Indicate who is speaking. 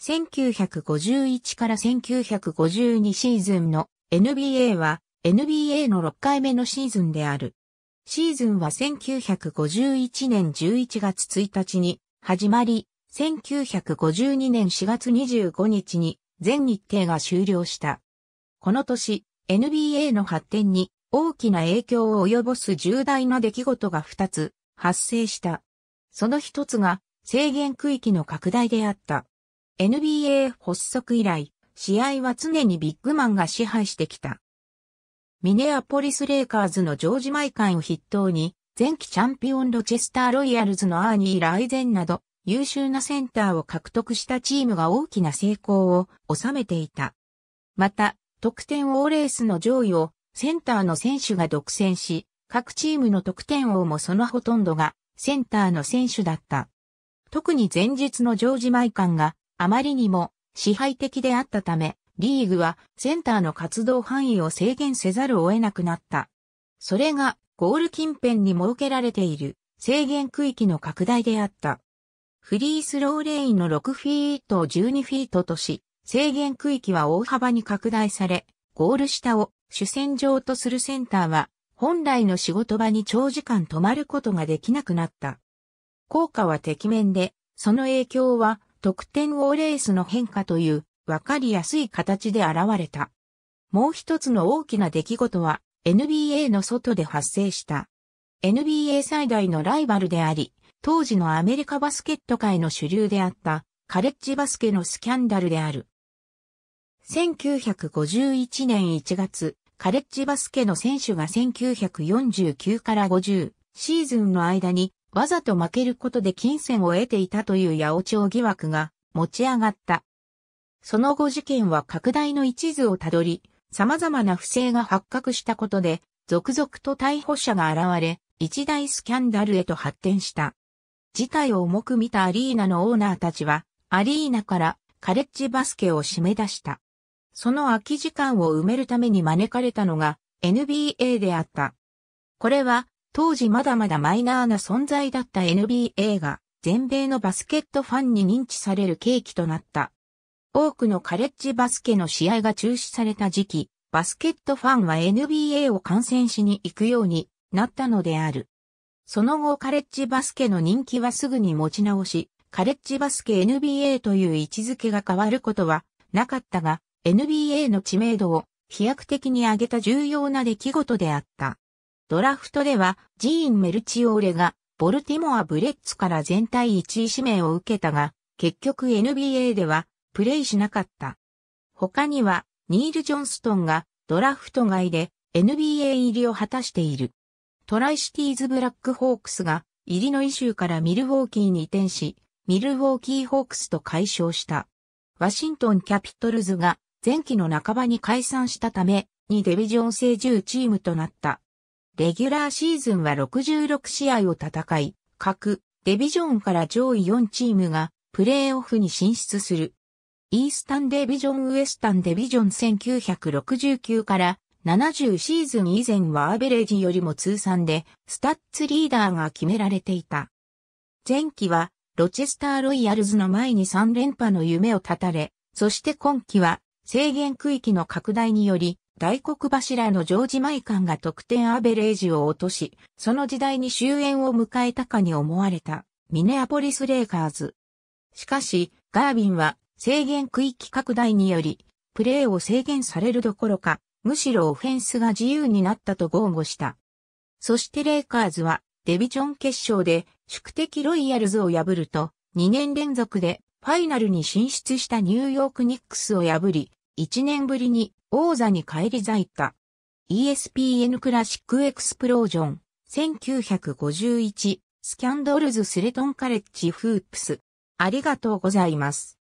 Speaker 1: 1951から1952シーズンの NBA は NBA の6回目のシーズンである。シーズンは1951年11月1日に始まり、1952年4月25日に全日程が終了した。この年、NBA の発展に大きな影響を及ぼす重大な出来事が2つ発生した。その一つが制限区域の拡大であった。NBA 発足以来、試合は常にビッグマンが支配してきた。ミネアポリス・レイカーズのジョージ・マイカンを筆頭に、前期チャンピオンロチェスター・ロイヤルズのアーニー・ライゼンなど、優秀なセンターを獲得したチームが大きな成功を収めていた。また、得点王レースの上位をセンターの選手が独占し、各チームの得点王もそのほとんどがセンターの選手だった。特に前日のジョージ・マイカンがあまりにも支配的であったため、リーグはセンターの活動範囲を制限せざるを得なくなった。それがゴール近辺に設けられている制限区域の拡大であった。フリースローレインの6フィートを12フィートとし、制限区域は大幅に拡大され、ゴール下を主戦場とするセンターは、本来の仕事場に長時間止まることができなくなった。効果は適面で、その影響は得点王レースの変化というわかりやすい形で現れた。もう一つの大きな出来事は NBA の外で発生した。NBA 最大のライバルであり、当時のアメリカバスケット界の主流であったカレッジバスケのスキャンダルである。1951年1月、カレッジバスケの選手が1949から50シーズンの間にわざと負けることで金銭を得ていたという八百長疑惑が持ち上がった。その後事件は拡大の一途をたどり、様々な不正が発覚したことで、続々と逮捕者が現れ、一大スキャンダルへと発展した。事態を重く見たアリーナのオーナーたちは、アリーナからカレッジバスケを締め出した。その空き時間を埋めるために招かれたのが NBA であった。これは当時まだまだマイナーな存在だった NBA が全米のバスケットファンに認知される契機となった。多くのカレッジバスケの試合が中止された時期、バスケットファンは NBA を観戦しに行くようになったのである。その後カレッジバスケの人気はすぐに持ち直し、カレッジバスケ NBA という位置づけが変わることはなかったが、NBA の知名度を飛躍的に上げた重要な出来事であった。ドラフトではジーン・メルチオーレがボルティモア・ブレッツから全体1位指名を受けたが、結局 NBA ではプレイしなかった。他にはニール・ジョンストンがドラフト外で NBA 入りを果たしている。トライシティーズ・ブラックホークスがイリノイ州からミルウォーキーに移転し、ミルウォーキーホークスと解消した。ワシントン・キャピトルズが前期の半ばに解散したため、にデビジョン制10チームとなった。レギュラーシーズンは66試合を戦い、各デビジョンから上位4チームがプレーオフに進出する。イースタンデビジョンウエスタンデビジョン1969から70シーズン以前はアベレージよりも通算でスタッツリーダーが決められていた。前期はロチェスターロイヤルズの前に3連覇の夢を絶たれ、そして今期は制限区域の拡大により大黒柱のジョージ・マイカンが得点アベレージを落とし、その時代に終焉を迎えたかに思われた、ミネアポリス・レイカーズ。しかし、ガービンは制限区域拡大により、プレーを制限されるどころか、むしろオフェンスが自由になったと豪語した。そしてレイカーズは、デビジョン決勝で宿敵ロイヤルズを破ると、2年連続でファイナルに進出したニューヨークニックスを破り、1年ぶりに王座に返り咲いた。ESPN クラシックエクスプロージョン、1951、スキャンドルズスレトンカレッジフープス。ありがとうございます。